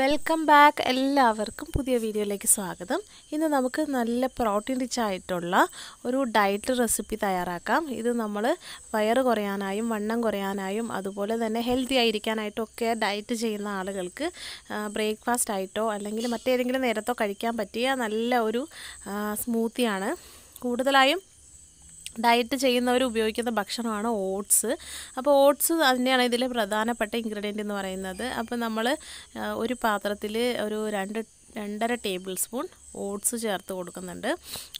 welcome back എല്ലാവർക്കും പുതിയ വീഡിയോയിലേക്ക് സ്വാഗതം ഇന്ന് നമുക്ക് നല്ല പ്രോട്ടീൻ റിച്ച് ആയിട്ടുള്ള ഒരു ഡയറ്റ് റെസിപ്പി തയ്യാറാക്കാം ഇത് നമ്മൾ വയറ് കുറയാനായും വണ്ണം കുറയാനായും അതുപോലെ തന്നെ ഹെൽത്തി ആയിരിക്കാനായിട്ടും ഒക്കെ ഡയറ്റ് ചെയ്യുന്ന ആളുകൾക്ക് ബ്രേക്ക്ഫാസ്റ്റ് ആയിട്ടോ അല്ലെങ്കിൽ മറ്റേതെങ്കിലും നേരത്തോ കഴിക്കാൻ പറ്റിയ നല്ല ഒരു സ്മൂത്തിയാണ് കൂടുതലായും ഡയറ്റ് ചെയ്യുന്നവർ ഉപയോഗിക്കുന്ന ഭക്ഷണമാണ് ഓട്സ് അപ്പോൾ ഓട്സ് തന്നെയാണ് ഇതിലെ പ്രധാനപ്പെട്ട ഇൻഗ്രീഡിയൻ്റ് എന്ന് പറയുന്നത് അപ്പോൾ നമ്മൾ ഒരു പാത്രത്തിൽ ഒരു രണ്ട് രണ്ടര ടേബിൾ സ്പൂൺ ഓട്സ് ചേർത്ത് കൊടുക്കുന്നുണ്ട്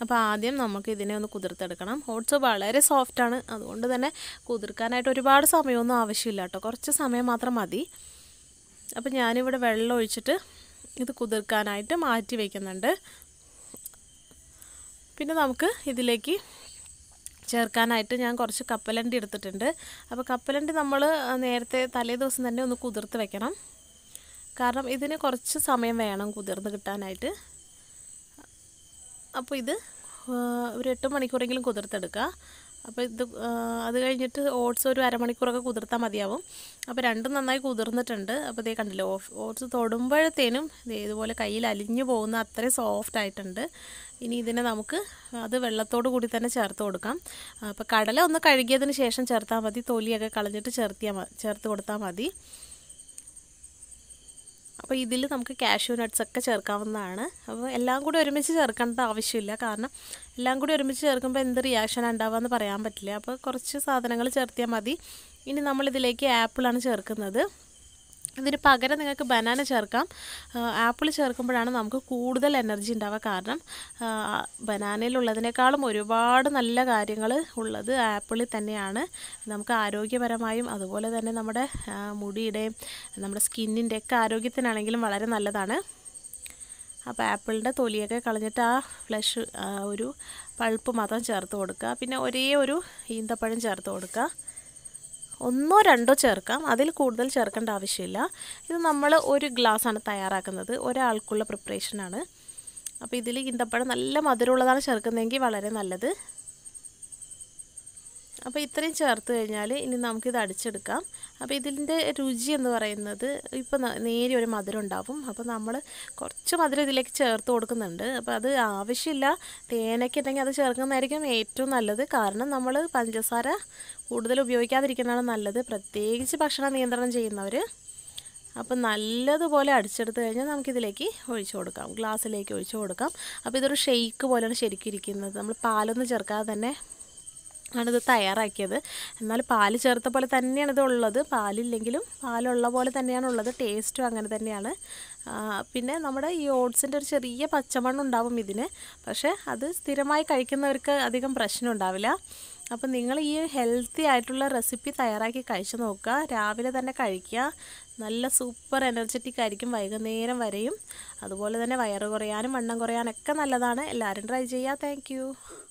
അപ്പോൾ ആദ്യം നമുക്ക് ഇതിനെ ഒന്ന് കുതിർത്തെടുക്കണം ഓട്സ് വളരെ സോഫ്റ്റാണ് അതുകൊണ്ട് തന്നെ കുതിർക്കാനായിട്ട് ഒരുപാട് സമയമൊന്നും ആവശ്യമില്ല കേട്ടോ കുറച്ച് സമയം മാത്രം മതി അപ്പോൾ ഞാനിവിടെ വെള്ളം ഒഴിച്ചിട്ട് ഇത് കുതിർക്കാനായിട്ട് മാറ്റി വയ്ക്കുന്നുണ്ട് പിന്നെ നമുക്ക് ഇതിലേക്ക് ചേർക്കാനായിട്ട് ഞാൻ കുറച്ച് കപ്പലണ്ടി എടുത്തിട്ടുണ്ട് അപ്പോൾ കപ്പലണ്ടി നമ്മൾ നേരത്തെ തലേ ദിവസം തന്നെ ഒന്ന് കുതിർത്ത് വെക്കണം കാരണം ഇതിന് കുറച്ച് സമയം വേണം കുതിർന്ന് കിട്ടാനായിട്ട് അപ്പോൾ ഇത് ഒരു എട്ട് മണിക്കൂറെങ്കിലും കുതിർത്തെടുക്കുക അപ്പോൾ ഇത് അത് കഴിഞ്ഞിട്ട് ഓട്സ് ഒരു അരമണിക്കൂറൊക്കെ കുതിർത്താൽ മതിയാവും അപ്പോൾ രണ്ടും നന്നായി കുതിർന്നിട്ടുണ്ട് അപ്പോൾ ഇതേ കണ്ടില്ലേ ഓട്സ് തൊടുമ്പോഴത്തേനും ഇതുപോലെ കയ്യിൽ അലിഞ്ഞു പോകുന്ന അത്രയും സോഫ്റ്റ് ആയിട്ടുണ്ട് ഇനി ഇതിനെ നമുക്ക് അത് വെള്ളത്തോട് കൂടി തന്നെ ചേർത്ത് കൊടുക്കാം അപ്പോൾ കടല ഒന്ന് കഴുകിയതിന് ശേഷം ചേർത്താൽ മതി തൊലിയൊക്കെ കളഞ്ഞിട്ട് ചേർത്തിയാൽ ചേർത്ത് കൊടുത്താൽ മതി അപ്പോൾ ഇതിൽ നമുക്ക് കാഷ്യൂ നട്ട്സൊക്കെ ചേർക്കാവുന്നതാണ് അപ്പോൾ എല്ലാം കൂടി ഒരുമിച്ച് ചേർക്കേണ്ട ആവശ്യമില്ല കാരണം എല്ലാം കൂടി ഒരുമിച്ച് ചേർക്കുമ്പോൾ എന്ത് റിയാക്ഷൻ ഉണ്ടാവുക പറയാൻ പറ്റില്ല അപ്പോൾ കുറച്ച് സാധനങ്ങൾ ചേർത്തിയാൽ മതി ഇനി നമ്മളിതിലേക്ക് ആപ്പിളാണ് ചേർക്കുന്നത് ഇതിന് പകരം നിങ്ങൾക്ക് ബനാന ചേർക്കാം ആപ്പിൾ ചേർക്കുമ്പോഴാണ് നമുക്ക് കൂടുതൽ എനർജി ഉണ്ടാവുക കാരണം ബനാനയിലുള്ളതിനേക്കാളും ഒരുപാട് നല്ല കാര്യങ്ങൾ ഉള്ളത് ആപ്പിളിൽ തന്നെയാണ് നമുക്ക് ആരോഗ്യപരമായും അതുപോലെ തന്നെ നമ്മുടെ മുടിയുടെയും നമ്മുടെ സ്കിന്നിൻ്റെ ഒക്കെ ആരോഗ്യത്തിനാണെങ്കിലും വളരെ നല്ലതാണ് അപ്പോൾ ആപ്പിളിൻ്റെ തൊലിയൊക്കെ കളഞ്ഞിട്ട് ആ ഫ്ലഷ് ഒരു പൾപ്പ് മാത്രം ചേർത്ത് കൊടുക്കുക പിന്നെ ഒരേ ഒരു ഈന്തപ്പഴം ചേർത്ത് കൊടുക്കുക ഒന്നോ രണ്ടോ ചേർക്കാം അതിൽ കൂടുതൽ ചേർക്കേണ്ട ആവശ്യമില്ല ഇത് നമ്മൾ ഒരു ഗ്ലാസ് ആണ് തയ്യാറാക്കുന്നത് ഒരാൾക്കുള്ള പ്രിപ്പറേഷനാണ് അപ്പോൾ ഇതിൽ ഇന്തപ്പഴം നല്ല മധുരമുള്ളതാണ് ചേർക്കുന്നതെങ്കിൽ വളരെ നല്ലത് അപ്പോൾ ഇത്രയും ചേർത്ത് കഴിഞ്ഞാൽ ഇനി നമുക്കിത് അടിച്ചെടുക്കാം അപ്പോൾ ഇതിൻ്റെ രുചി എന്ന് പറയുന്നത് ഇപ്പം നേരിയ ഒരു മധുരം ഉണ്ടാവും അപ്പോൾ നമ്മൾ കുറച്ച് മധുരം ഇതിലേക്ക് ചേർത്ത് കൊടുക്കുന്നുണ്ട് അപ്പോൾ അത് ആവശ്യമില്ല തേനയ്ക്ക് ഉണ്ടെങ്കിൽ അത് ചേർക്കുന്നതായിരിക്കും ഏറ്റവും നല്ലത് കാരണം നമ്മൾ പഞ്ചസാര കൂടുതൽ ഉപയോഗിക്കാതിരിക്കുന്നതാണ് നല്ലത് പ്രത്യേകിച്ച് ഭക്ഷണ നിയന്ത്രണം ചെയ്യുന്നവർ അപ്പോൾ നല്ലതുപോലെ അടിച്ചെടുത്ത് കഴിഞ്ഞാൽ നമുക്കിതിലേക്ക് ഒഴിച്ചു കൊടുക്കാം ഗ്ലാസ്സിലേക്ക് ഒഴിച്ചു കൊടുക്കാം അപ്പോൾ ഇതൊരു ഷെയ്ക്ക് പോലെയാണ് ശരിക്കും ഇരിക്കുന്നത് നമ്മൾ പാലൊന്നും ചേർക്കാതെ തന്നെ ആണിത് തയ്യാറാക്കിയത് എന്നാൽ പാൽ ചേർത്ത പോലെ തന്നെയാണ് ഇത് ഉള്ളത് പാലില്ലെങ്കിലും പാലുള്ള പോലെ തന്നെയാണ് ഉള്ളത് ടേസ്റ്റും അങ്ങനെ തന്നെയാണ് പിന്നെ നമ്മുടെ ഈ ഓട്സിൻ്റെ ഒരു ചെറിയ പച്ചമണ്ണുണ്ടാവും ഇതിന് പക്ഷേ അത് സ്ഥിരമായി കഴിക്കുന്നവർക്ക് അധികം പ്രശ്നം ഉണ്ടാവില്ല അപ്പം നിങ്ങൾ ഈ ഹെൽത്തി ആയിട്ടുള്ള റെസിപ്പി തയ്യാറാക്കി കഴിച്ചു നോക്കുക രാവിലെ തന്നെ കഴിക്കുക നല്ല സൂപ്പർ എനർജറ്റിക് ആയിരിക്കും വൈകുന്നേരം വരെയും അതുപോലെ തന്നെ വയറ് കുറയാനും വണ്ണം കുറയാനൊക്കെ നല്ലതാണ് എല്ലാവരും ട്രൈ ചെയ്യുക താങ്ക്